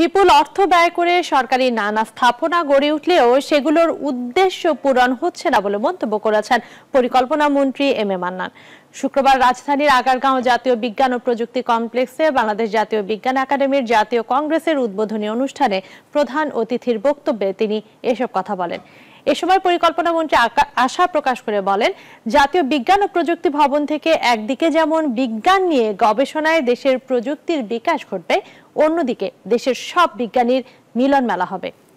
বিপুল অর্থ ব্যয় করে সরকারি নানা স্থাপনা গড়ে উঠলেও সেগুলোর উদ্দেশ্য পূরণ হচ্ছে না বলে মন্তব্য করেছেন পরিকল্পনা মন্ত্রী এম এ মান্নান শুক্রবার রাজধানীর আগারগাঁও জাতীয় বিজ্ঞান ও প্রযুক্তি কমপ্লেক্সে বাংলাদেশ জাতীয় বিজ্ঞান একাডেমির জাতীয় কংগ্রেসের উদ্বোধনী অনুষ্ঠানে প্রধান অতিথির বক্তব্যে তিনি এসব কথা বলেন এ সময় পরিকল্পনা মন্ত্রী আশা প্রকাশ করে বলেন জাতীয় বিজ্ঞান ও প্রযুক্তি ভবন থেকে একদিকে যেমন বিজ্ঞান নিয়ে গবেষণায় দেশের প্রযুক্তির বিকাশ ঘটবে অন্যদিকে দেশের সব বিজ্ঞানীর মিলন মেলা হবে